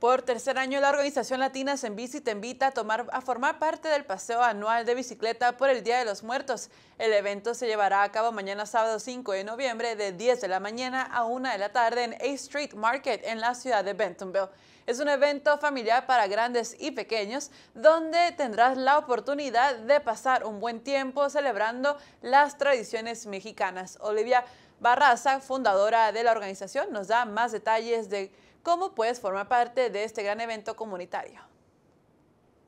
Por tercer año, la organización Latina en Bici te invita a, tomar, a formar parte del paseo anual de bicicleta por el Día de los Muertos. El evento se llevará a cabo mañana sábado 5 de noviembre de 10 de la mañana a 1 de la tarde en A Street Market en la ciudad de Bentonville. Es un evento familiar para grandes y pequeños donde tendrás la oportunidad de pasar un buen tiempo celebrando las tradiciones mexicanas. Olivia, Barraza, fundadora de la organización, nos da más detalles de cómo puedes formar parte de este gran evento comunitario.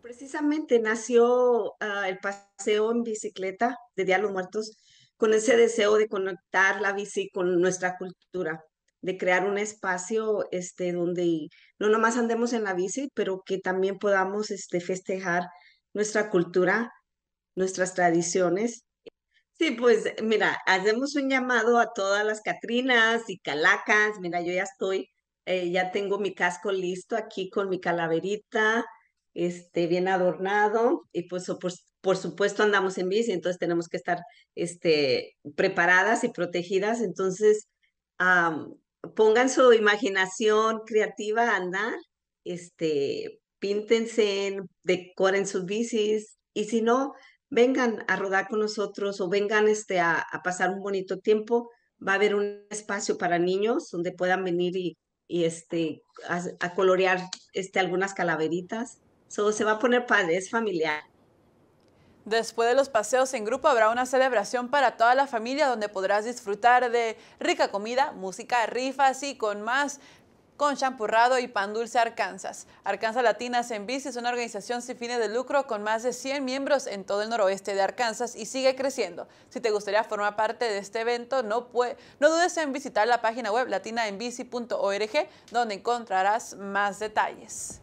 Precisamente nació ah, el paseo en bicicleta de Día de los Muertos con ese deseo de conectar la bici con nuestra cultura, de crear un espacio este, donde no nomás andemos en la bici, pero que también podamos este, festejar nuestra cultura, nuestras tradiciones Sí, pues mira, hacemos un llamado a todas las Catrinas y Calacas. Mira, yo ya estoy, eh, ya tengo mi casco listo aquí con mi calaverita, este, bien adornado. Y pues por, supuesto andamos en bici, entonces tenemos que estar este, preparadas y protegidas. Entonces, pongan su imaginación creativa a andar, este, píntense, decoren sus bicis. Y si no, vengan a rodar con nosotros o vengan este, a, pasar un bonito tiempo. Va a haber un espacio para niños donde puedan venir y, este, a, colorear este, algunas calaveritas. So, se va a poner padre, es familiar. Después de los paseos en grupo habrá una celebración para toda la familia donde podrás disfrutar de rica comida, música, rifas y con más con champurrado y pan dulce Arkansas. Arkansas Latinas en Bici es una organización sin fines de lucro con más de 100 miembros en todo el noroeste de Arkansas y sigue creciendo. Si te gustaría formar parte de este evento, no, dudes en visitar la página web latinaenbici.org donde encontrarás más detalles.